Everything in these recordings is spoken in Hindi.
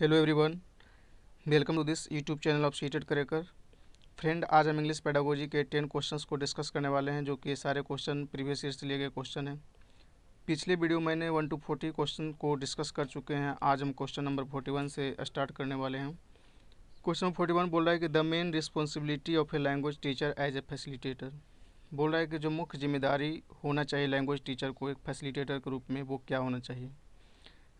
hello everyone welcome to this YouTube channel of CTET career friend आज हम इंग्लिश पैडागोजी के टेन क्वेश्चंस को डिस्कस करने वाले हैं जो कि सारे क्वेश्चन प्रीवियस ईयर से लिए गए क्वेश्चन हैं पिछले वीडियो मैंने वन टू फोर्टी क्वेश्चन को डिस्कस कर चुके हैं आज हम क्वेश्चन नंबर फोर्टी वन से स्टार्ट करने वाले हैं क्वेश्चन फोर्टी वन बोल रहा है कि the main responsibility of a language teacher as a facilitator बोल रहा है कि जो मुख्य जिम्मेदारी होना चाहिए लैंग्वेज टीचर को एक फैसिलिटेटर के रूप में वो क्या होना चाहिए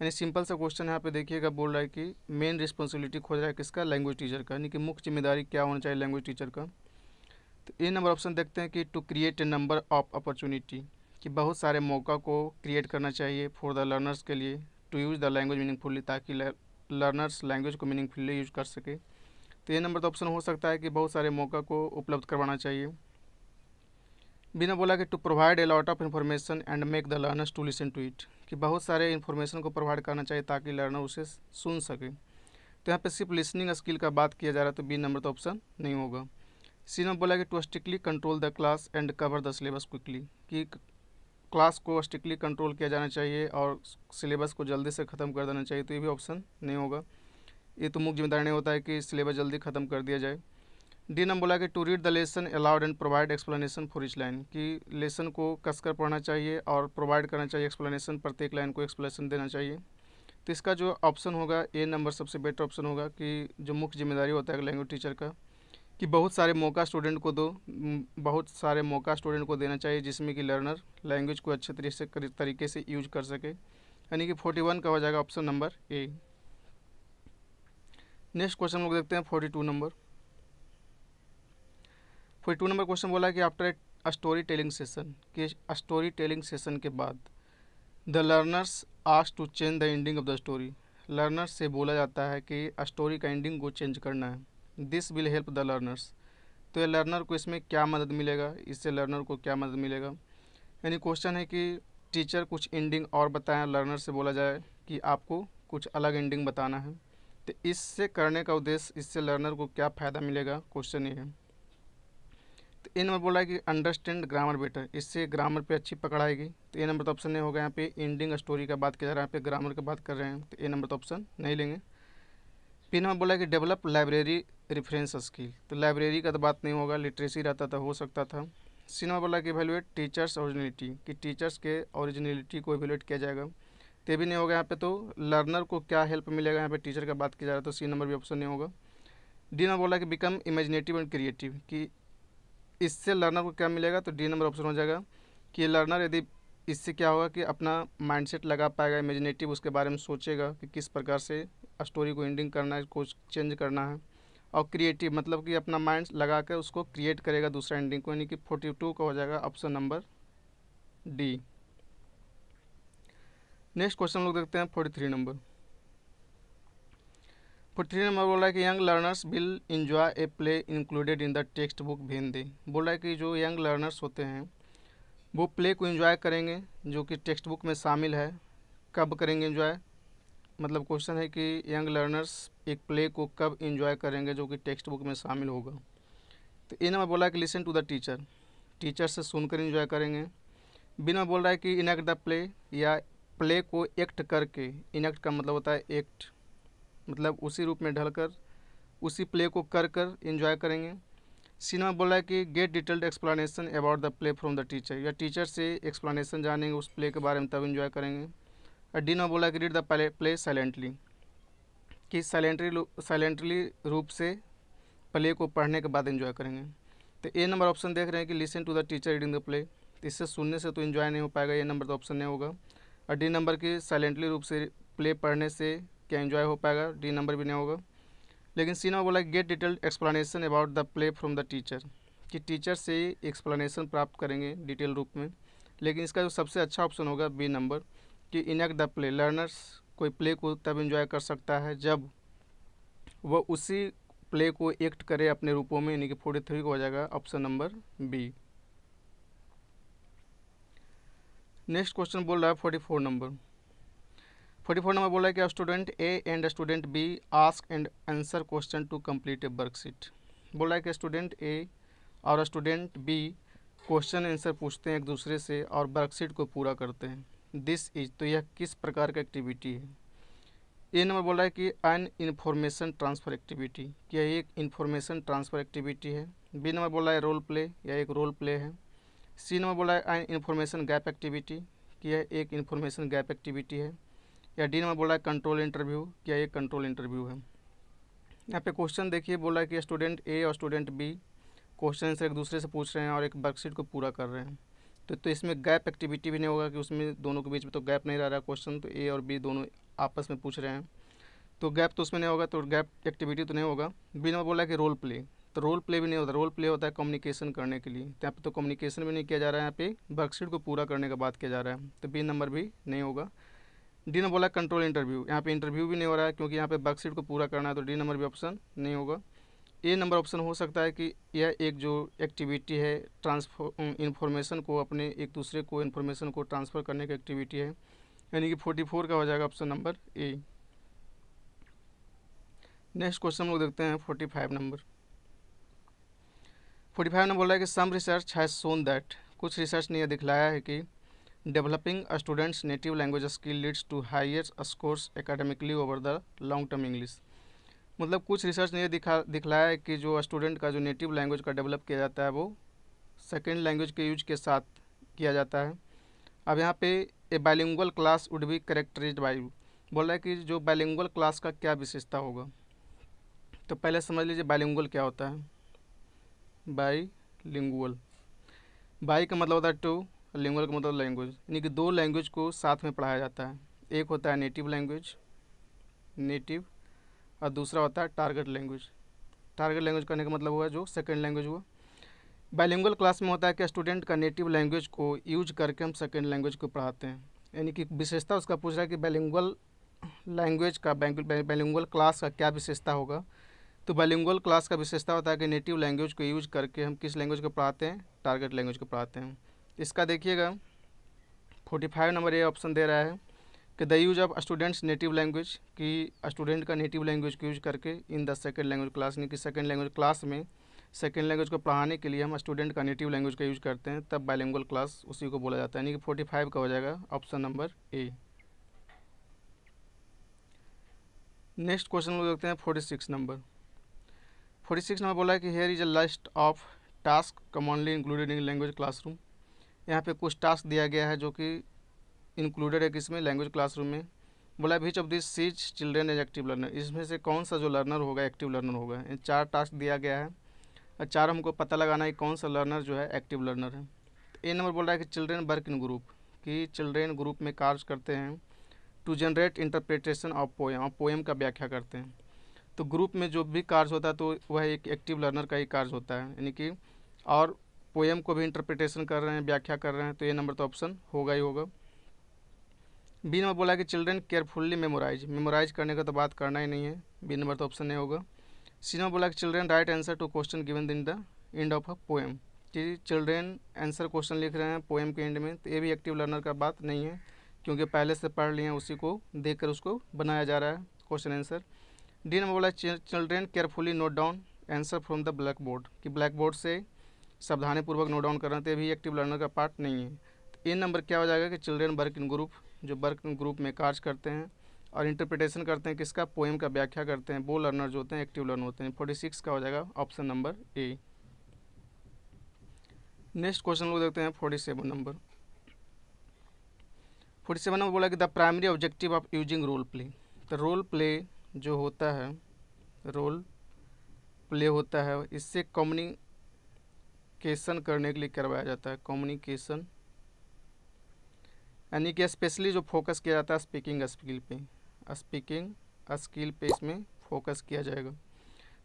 यानी सिंपल सा क्वेश्चन यहाँ पे देखिएगा बोल रहा है कि मेन रिस्पॉन्सिबिलिटी खोज रहा है किसका लैंग्वेज टीचर का यानी कि मुख्य जिम्मेदारी क्या होना चाहिए लैंग्वेज टीचर का तो ए नंबर ऑप्शन देखते हैं कि to create a number of opportunity कि बहुत सारे मौका को क्रिएट करना चाहिए फॉर द लर्नर्स के लिए to use the language meaningfully ताकि लर्नर्स लैंग्वेज को मीनिंगफुली यूज कर सके तो ये नंबर तो ऑप्शन हो सकता है कि बहुत सारे मौका को उपलब्ध करवाना चाहिए बिना बोला कि to provide a lot of information and make the learners to listen to it कि बहुत सारे इन्फॉर्मेशन को प्रोवाइड करना चाहिए ताकि लर्नर उसे सुन सके तो यहाँ पे सिर्फ लिसनिंग स्किल का बात किया जा रहा है तो बी नंबर तो ऑप्शन नहीं होगा सी नंबर बोला कि to strictly control the class and cover the syllabus quickly कि क्लास को स्ट्रिक्टली कंट्रोल किया जाना चाहिए और सिलेबस को जल्दी से ख़त्म कर देना चाहिए तो ये भी ऑप्शन नहीं होगा ये तो मुख्य जिम्मेदारी नहीं होता है कि सिलेबस जल्दी ख़त्म कर दिया जाए डी नंबर बोला कि to read the lesson aloud and provide explanation for each line कि लेसन को कसकर पढ़ना चाहिए और प्रोवाइड करना चाहिए एक्सप्लेनेशन प्रत्येक लाइन को एक्सप्लेनेशन देना चाहिए तो इसका जो ऑप्शन होगा ए नंबर सबसे बेटर ऑप्शन होगा कि जो मुख्य जिम्मेदारी होता है लैंग्वेज टीचर का कि बहुत सारे मौका स्टूडेंट को दो बहुत सारे मौका स्टूडेंट को देना चाहिए जिसमें कि लर्नर लैंग्वेज को अच्छे तरीके से तरीके से यूज कर सके यानी कि फोर्टी वन का हो जाएगा option number A next question हम लोग देखते हैं forty two number forty two number question बोला कि after a story telling session कि स्टोरी टेलिंग सेशन के बाद the learners ask to change the ending of the story learners से बोला जाता है कि स्टोरी का एंडिंग को चेंज करना है this will help the learners तो ये लर्नर को इसमें क्या मदद मिलेगा इससे लर्नर को क्या मदद मिलेगा यानी क्वेश्चन है कि टीचर कुछ एंडिंग और बताएं लर्नर से बोला जाए कि आपको कुछ अलग एंडिंग बताना है तो इससे करने का उद्देश्य इससे लर्नर को क्या फ़ायदा मिलेगा क्वेश्चन ये है ए नंबर बोला है कि अंडरस्टैंड ग्रामर बेटर इससे ग्रामर पे अच्छी पकड़ आएगी तो ए नंबर तो ऑप्शन नहीं होगा यहाँ पे एंडिंग स्टोरी का बात किया जा रहा है यहाँ पे ग्रामर की बात कर रहे हैं तो ए नंबर तो ऑप्शन नहीं लेंगे पी नंबर बोला कि डेवलप लाइब्रेरी रेफरेंस स्किल तो लाइब्रेरी का तो बात नहीं होगा लिटरेसी रहता था हो सकता था सी नंबर बोला कि एवेलुएट टीचर्स ओरिजिनलिटी कि टीचर्स के ओरिजिनलिटी को एवेलुएट किया जाएगा तो ये भी नहीं होगा यहाँ पे तो लर्नर को क्या हेल्प मिलेगा यहाँ पे टीचर का बात किया जा रहा है तो सी नंबर भी ऑप्शन नहीं होगा डी नंबर बोला कि बिकम इमेजिनेटिव एंड क्रिएटिव कि इससे लर्नर को क्या मिलेगा तो डी नंबर ऑप्शन हो जाएगा कि लर्नर यदि इससे क्या होगा कि अपना माइंडसेट लगा पाएगा इमेजिनेटिव उसके बारे में सोचेगा कि किस प्रकार से स्टोरी को एंडिंग करना है कुछ चेंज करना है और क्रिएटिव मतलब कि अपना माइंड लगा कर उसको क्रिएट करेगा दूसरा एंडिंग को यानी कि फोर्टी टू का हो जाएगा option number D next question लोग देखते हैं forty three number three number बोला है कि young learners will enjoy a play included in the text book Hindi बोला है कि जो यंग लर्नर्स होते हैं वो प्ले को इन्जॉय करेंगे जो कि टेक्स्ट बुक में शामिल है कब करेंगे इन्जॉय मतलब क्वेश्चन है कि यंग लर्नर्स एक प्ले को कब इन्जॉय करेंगे जो कि टेक्स्ट बुक में शामिल होगा तो ए नंबर बोला है कि listen to the teacher teacher से सुनकर इन्जॉय करेंगे बी नंबर बोल रहा है कि इनेक्ट द प्ले या प्ले को एक्ट करके इनेक्ट का मतलब होता है एक्ट मतलब उसी रूप में ढलकर उसी प्ले को कर कर इन्जॉय करेंगे सिन्हा बोला कि get detailed explanation about the play from the teacher या टीचर से एक्सप्लेनेशन जानेंगे उस प्ले के बारे में तब इन्जॉय करेंगे और डीना बोला कि रीड द प्ले साइलेंटली कि साइलेंटली साइलेंटली रूप से प्ले को पढ़ने के बाद इन्जॉय करेंगे तो ए नंबर ऑप्शन देख रहे हैं कि listen to the teacher reading the play तो इससे सुनने से तो इन्जॉय नहीं हो पाएगा ये नंबर तो ऑप्शन नहीं होगा और डी नंबर की साइलेंटली रूप से प्ले पढ़ने से क्या इन्जॉय हो पाएगा डी नंबर भी नहीं होगा लेकिन सी नंबर बोला get detailed explanation about the play from the teacher कि टीचर से एक्सप्लेनेशन प्राप्त करेंगे डिटेल रूप में लेकिन इसका जो सबसे अच्छा ऑप्शन होगा बी नंबर कि इनक द प्ले लर्नर्स कोई प्ले को तब इन्जॉय कर सकता है जब वह उसी प्ले को एक्ट करे अपने रूपों में यानी कि फोर्टी थ्री को हो जाएगा option number B next question बोल रहा है forty four number forty four number बोला है कि student A and student B ask and answer question to complete a worksheet बोला है कि स्टूडेंट ए और स्टूडेंट बी क्वेश्चन आंसर पूछते हैं एक दूसरे से और वर्कशीट को पूरा करते हैं दिस इज तो यह किस प्रकार का एक्टिविटी है ए नंबर बोला है कि अन इन्फॉर्मेशन ट्रांसफ़र एक्टिविटी क्या एक इन्फॉर्मेशन ट्रांसफ़र एक्टिविटी है बी नंबर बोला है रोल प्ले या एक रोल प्ले है सी नंबर बोला है अन इन्फॉर्मेशन गैप एक्टिविटी कि यह एक इन्फॉर्मेशन गैप एक्टिविटी है या डी नंबर बोला है कंट्रोल इंटरव्यू क्या ये कंट्रोल इंटरव्यू है यहाँ पे क्वेश्चन देखिए बोला है कि स्टूडेंट ए और स्टूडेंट बी क्वेश्चन से एक दूसरे से पूछ रहे हैं और एक वर्कशीट को पूरा कर रहे हैं तो तो इसमें गैप एक्टिविटी भी नहीं होगा कि उसमें दोनों के बीच में तो गैप नहीं रह रहा क्वेश्चन तो ए और बी दोनों आपस में पूछ रहे हैं तो गैप तो उसमें नहीं होगा तो गैप एक्टिविटी तो नहीं होगा बी नंबर बोला कि रोल प्ले तो रोल प्ले भी नहीं होता रोल प्ले होता है कम्युनिकेशन करने के लिए तो यहाँ पे तो कम्युनिकेशन भी नहीं किया जा रहा है यहाँ पे वर्कशीट को पूरा करने का बात किया जा रहा है तो बी नंबर भी नहीं होगा डी नंबर बोला कंट्रोल इंटरव्यू यहाँ पे इंटरव्यू भी नहीं हो रहा है क्योंकि यहाँ पे बर्कशीट को पूरा करना है तो डी नंबर भी ऑप्शन नहीं होगा ए नंबर ऑप्शन हो सकता है कि यह एक जो एक्टिविटी है ट्रांसफर इन्फॉर्मेशन को अपने एक दूसरे को इन्फॉर्मेशन को ट्रांसफ़र करने की एक्टिविटी है यानी कि फोर्टी फोर का हो जाएगा option number A next question हम लोग देखते हैं forty five number forty five number बोला है कि some research has shown that कुछ रिसर्च ने यह दिखलाया है कि developing students native language skill leads to to scores academically over the long term English मतलब कुछ रिसर्च ने यह दिखा दिखलाया है कि जो स्टूडेंट का जो नेटिव लैंग्वेज का डेवलप किया जाता है वो सेकेंड लैंग्वेज के यूज के साथ किया जाता है अब यहाँ पे a bilingual class would be characterise by बोल रहा है कि जो बाइलिंगल क्लास का क्या विशेषता होगा तो पहले समझ लीजिए बाइलिंगल क्या होता है बाई बाई का मतलब होता है टू लिंगुअल का मतलब लैंग्वेज यानी कि दो लैंग्वेज को साथ में पढ़ाया जाता है एक होता है नेटिव लैंग्वेज नेटिव और दूसरा होता है टारगेट लैंग्वेज टारगेट लैंग्वेज करने का मतलब हुआ जो सेकेंड लैंग्वेज हुआ बायलिंगुअल क्लास में होता है कि स्टूडेंट का नेटिव लैंग्वेज को यूज करके हम सेकेंड लैंग्वेज को पढ़ाते हैं यानी कि विशेषता उसका पूछ रहा है कि बायलिंगुअल लैंग्वेज का बायलिंगुअल क्लास का क्या विशेषता होगा तो बायलिंगुअल क्लास का विशेषता होता है कि नेटिव लैंग्वेज को यूज करके हम किस लैंग्वेज को पढ़ाते हैं टारगेट लैंग्वेज को पढ़ाते हैं इसका देखिएगा फोर्टी फाइव नंबर ये ऑप्शन दे रहा है कि the use of students native language कि स्टूडेंट का नेटिव लैंग्वेज को यूज करके in the second language class यानी कि सेकेंड लैंग्वेज क्लास में सेकेंड लैंग्वेज को पढ़ाने के लिए हम स्टूडेंट का नेटिव लैंग्वेज का यूज करते हैं तब बायलिंगुअल क्लास उसी को बोला जाता है यानी कि फोर्टी फाइव का हो जाएगा option number A next question लोग देखते हैं forty six number forty six number बोला है कि here is a list of task commonly included in language classroom यहाँ पे कुछ टास्क दिया गया है जो कि इंक्लूडेड है किसमें लैंग्वेज क्लासरूम में बोला which of this sees children as active learner इसमें से कौन सा जो लर्नर होगा एक्टिव लर्नर होगा चार टास्क दिया गया है और चार हमको पता लगाना है कौन सा लर्नर जो है एक्टिव लर्नर है तो ए नंबर बोल रहा है कि चिल्ड्रेन वर्क इन ग्रुप कि चिल्ड्रेन ग्रुप में कार्य करते हैं to generate interpretation of poem और पोएम का व्याख्या करते हैं तो ग्रुप में जो भी कार्य होता है तो वह एक एक्टिव लर्नर का ही कार्य होता है यानी कि और पोएम को भी इंटरप्रिटेशन कर रहे हैं व्याख्या कर रहे हैं तो ये नंबर तो ऑप्शन होगा ही होगा बी नंबर बोला कि चिल्ड्रेन केयरफुल्ली मेमोराइज मेमोराइज करने का तो बात करना ही नहीं है बी नंबर तो ऑप्शन नहीं होगा सी नंबर बोला कि children right answer to question given in the end of a poem कि चिल्ड्रेन आंसर क्वेश्चन लिख रहे हैं पोएम के एंड में तो ये भी एक्टिव लर्नर का बात नहीं है क्योंकि पहले से पढ़ लिए हैं उसी को देख कर उसको बनाया जा रहा है क्वेश्चन आंसर डी नंबर बोला children carefully note down answer from the black board कि ब्लैक बोर्ड से सावधानीपूर्वक नोट डाउन करना तो ये भी एक्टिव लर्नर का पार्ट नहीं है तो ए नंबर क्या हो जाएगा कि चिल्ड्रेन वर्क इन ग्रुप जो वर्क इन ग्रुप में कार्य करते हैं और इंटरप्रिटेशन करते हैं किसका पोएम का व्याख्या करते हैं वो लर्नर जो होते हैं एक्टिव लर्नर होते हैं फोर्टी सिक्स का हो जाएगा option number A next question लोग देखते हैं forty seven number forty seven number बोला कि the primary objective of using role play तो रोल प्ले जो होता है रोल प्ले होता है इससे कम्युनि कम्युनिकेशन करने के लिए करवाया जाता है कम्युनिकेशन यानी कि स्पेशली जो फोकस किया जाता है स्पीकिंग स्किल पे स्पीकिंग स्किल पे इसमें फोकस किया जाएगा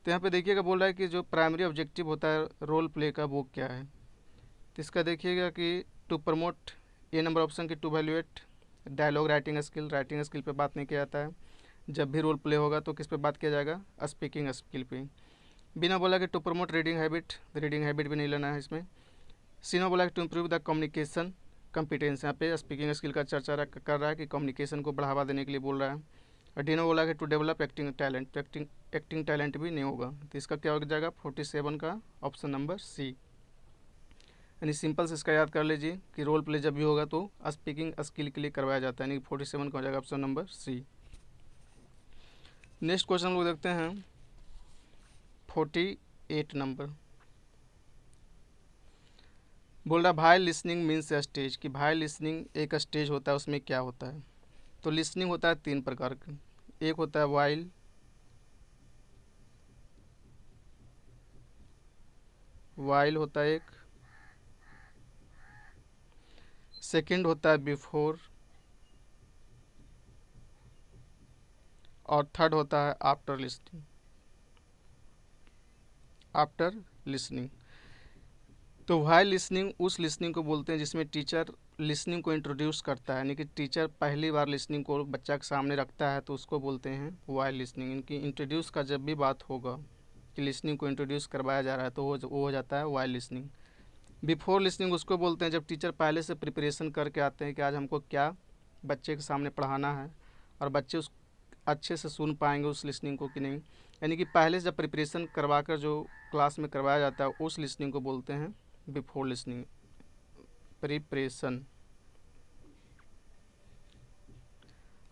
तो यहाँ पे देखिएगा बोल रहा है कि जो प्राइमरी ऑब्जेक्टिव होता है रोल प्ले का वो क्या है तो इसका देखिएगा कि to promote A number option की to evaluate dialogue writing skill writing skill पे बात नहीं किया जाता है जब भी रोल प्ले होगा तो किस पे बात किया जाएगा स्पीकिंग स्किल पे बिना बोला कि to promote reading habit reading habit भी नहीं लेना है इसमें सीना बोला कि to improve the communication competence यहाँ पे स्पीकिंग स्किल का चर्चा कर रहा है कि कम्युनिकेशन को बढ़ावा देने के लिए बोल रहा है और डीनो बोला कि to develop acting talent acting acting talent भी नहीं होगा तो इसका क्या हो जाएगा फोर्टी सेवन का ऑप्शन नंबर सी यानी सिंपल से इसका याद कर लीजिए कि रोल प्ले जब भी होगा तो स्पीकिंग स्किल के लिए करवाया जाता है यानी फोर्टी सेवन का हो जाएगा option number C next question लोग देखते हैं फोर्टी एट नंबर बोल रहा भाई लिसनिंग मीन्स स्टेज कि भाई लिसनिंग एक स्टेज होता है उसमें क्या होता है तो लिसनिंग होता है तीन प्रकार का एक होता है वाइल वाइल होता है एक सेकंड होता है बिफोर और थर्ड होता है आफ्टर लिस्टिंग आफ्टर लिसनिंग तो वाई लिसनिंग उस लिसनिंग को बोलते हैं जिसमें टीचर लिसनिंग को इंट्रोड्यूस करता है यानी कि टीचर पहली बार लिसनिंग को बच्चा के सामने रखता है तो उसको बोलते हैं वाई लिसनिंग इनकी इंट्रोड्यूस का जब भी बात होगा कि लिसनिंग को इंट्रोड्यूस करवाया जा रहा है तो वो वो हो जाता है वाई लिसनिंग बिफोर लिसनिंग उसको बोलते हैं जब टीचर पहले से प्रिपरेशन करके आते हैं कि आज हमको क्या बच्चे के सामने पढ़ाना है और बच्चे उस अच्छे से सुन पाएंगे उस लिसनिंग को कि नहीं यानी कि पहले से जब प्रिपरेशन करवा कर जो क्लास में करवाया जाता है उस लिसनिंग को बोलते हैं बिफोर लिसनिंग प्रिपरेशन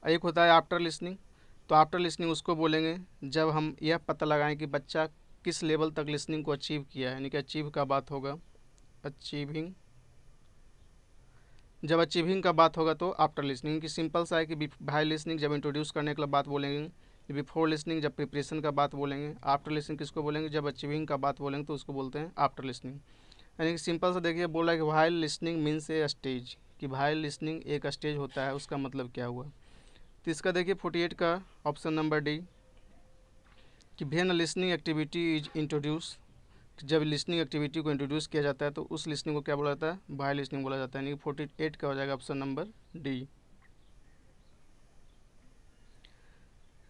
एक होता है आफ्टर लिसनिंग तो आफ्टर लिसनिंग उसको बोलेंगे जब हम यह पता लगाएं कि बच्चा किस लेवल तक लिसनिंग को अचीव किया है यानी कि अचीव का बात होगा अचीविंग जब अचीविंग का बात होगा तो आफ्टर लिसनिंग की सिंपल सा है कि भाई लिसनिंग जब इंट्रोड्यूस करने के लिए बात बोलेंगे बिफोर लिसनिंग जब प्रिपरेशन का बात बोलेंगे आफ्टर लिसनिंग किसको बोलेंगे जब अचीविंग का बात बोलेंगे तो उसको बोलते हैं आफ्टर लिसनिंग यानी कि सिंपल सा देखिए बोला है कि while listening means a stage कि वाइल लिसनिंग एक स्टेज होता है उसका मतलब क्या हुआ तो इसका देखिए फोर्टी एट का ऑप्शन नंबर डी कि when listening activity is introduce जब लिसनिंग एक्टिविटी को इंट्रोड्यूस किया जाता है तो उस लिसनिंग को क्या बोला जाता है वाइल लिसनिंग बोला जाता है यानी कि फोर्टी एट का हो जाएगा option number D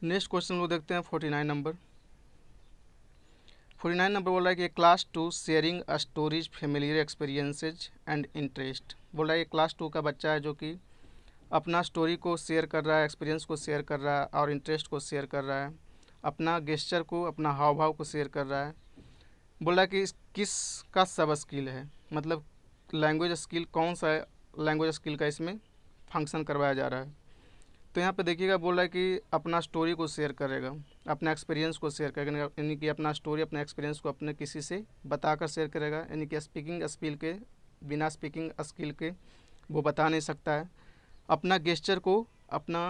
next question को देखते हैं forty nine number forty nine number बोल रहा है कि class to sharing stories familiar experiences and interest बोल रहा है क्लास टू का बच्चा है जो कि अपना स्टोरी को शेयर कर रहा है एक्सपीरियंस को शेयर कर रहा है और इंटरेस्ट को शेयर कर रहा है अपना गेस्चर को अपना हाव भाव को शेयर कर रहा है बोल रहा है कि किस का सब स्किल है मतलब लैंग्वेज स्किल कौन सा लैंग्वेज स्किल का इसमें फंक्शन करवाया जा रहा है तो यहाँ पे देखिएगा बोल रहा है कि अपना स्टोरी को शेयर करेगा अपना एक्सपीरियंस को शेयर करेगा यानी कि अपना स्टोरी अपना एक्सपीरियंस को अपने किसी से बताकर शेयर करेगा यानी कि स्पीकिंग स्किल के बिना स्पीकिंग स्किल के वो बता नहीं सकता है अपना गेस्चर को अपना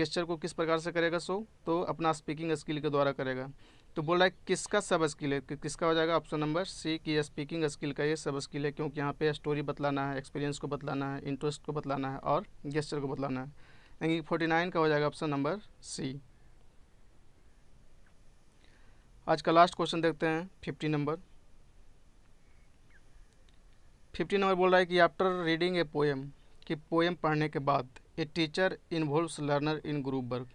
गेस्चर को किस प्रकार से करेगा सो तो अपना स्पीकिंग स्किल के द्वारा करेगा तो बोल रहा है किसका सब स्किल है कि किसका हो जाएगा ऑप्शन नंबर सी कि स्पीकिंग स्किल का ये सब स्किल है क्योंकि यहाँ पे स्टोरी बतलाना है एक्सपीरियंस को बतलाना है इंटरेस्ट को बतलाना है और गेस्चर को बतलाना है यानी कि फोर्टी नाइन का हो जाएगा ऑप्शन नंबर सी आज का लास्ट क्वेश्चन देखते हैं फिफ्टी नंबर फिफ्टी नंबर बोल रहा है कि आफ्टर रीडिंग ए पोएम कि पोएम पढ़ने के बाद a teacher involves learner in group work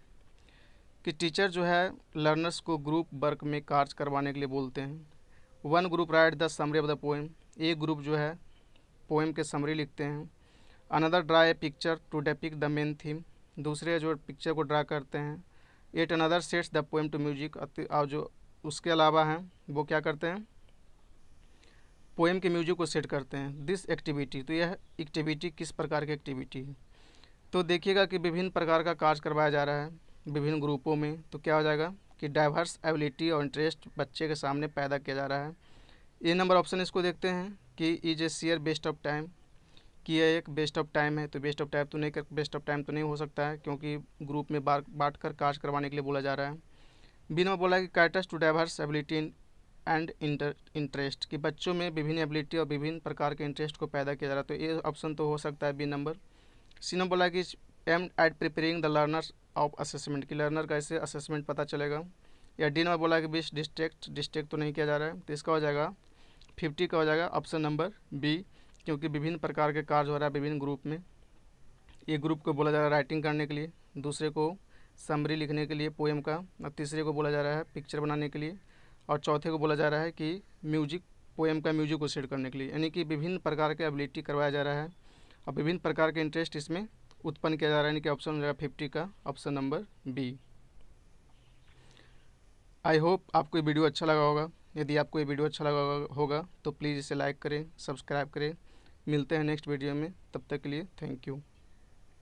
कि टीचर जो है लर्नर्स को ग्रुप वर्क में कार्य करवाने के लिए बोलते हैं one group write the summary of the poem एक ग्रुप जो है पोएम के समरी लिखते हैं another draw a picture to depict the main theme दूसरे जो पिक्चर को ड्रा करते हैं at another sets the poem to music और जो उसके अलावा हैं वो क्या करते हैं पोएम के म्यूजिक को सेट करते हैं दिस एक्टिविटी तो यह एक्टिविटी किस प्रकार की एक्टिविटी है तो देखिएगा कि विभिन्न प्रकार का कार्य करवाया जा रहा है विभिन्न ग्रुपों में तो क्या हो जाएगा कि डाइवर्स एबिलिटी और इंटरेस्ट बच्चे के सामने पैदा किया जा रहा है ये नंबर ऑप्शन इसको देखते हैं कि is a share best of time कि यह एक बेस्ट ऑफ टाइम है तो बेस्ट ऑफ टाइम तो नहीं कर बेस्ट ऑफ टाइम तो नहीं हो सकता है क्योंकि ग्रुप में बार बांट कर कार्य करवाने के लिए बोला जा रहा है बी नंबर बोला कि characters to diverse ability and interest कि बच्चों में विभिन्न एबिलिटी और विभिन्न प्रकार के इंटरेस्ट को पैदा किया जा रहा है तो ये ऑप्शन तो हो सकता है बी नंबर सी नंबर बोला कि aim at preparing the learners of assessment कि लर्नर का इसे असेसमेंट पता चलेगा या डी नंबर बोला कि बीस डिस्ट्रिक्ट डिस्ट्रिक्ट तो नहीं किया जा रहा है तो इसका हो जाएगा फिफ्टी का हो जाएगा ऑप्शन नंबर बी क्योंकि विभिन्न प्रकार के कार्य हो रहा है विभिन्न ग्रुप में एक ग्रुप को बोला जा रहा है राइटिंग करने के लिए दूसरे को समरी लिखने के लिए पोएम का और तीसरे को बोला जा रहा है पिक्चर बनाने के लिए और चौथे को बोला जा रहा है कि म्यूजिक पोएम का म्यूजिक को सेट करने के लिए यानी कि विभिन्न प्रकार के एबिलिटी करवाया जा रहा है और विभिन्न प्रकार के इंटरेस्ट इसमें उत्पन्न किया जा रहा है यानी कि ऑप्शन हो जाएगा फिफ्टी का option number B I hope आपको ये वीडियो अच्छा लगा होगा यदि आपको ये वीडियो अच्छा लगा होगा तो प्लीज़ इसे लाइक करें सब्सक्राइब करें मिलते हैं नेक्स्ट वीडियो में तब तक के लिए थैंक यू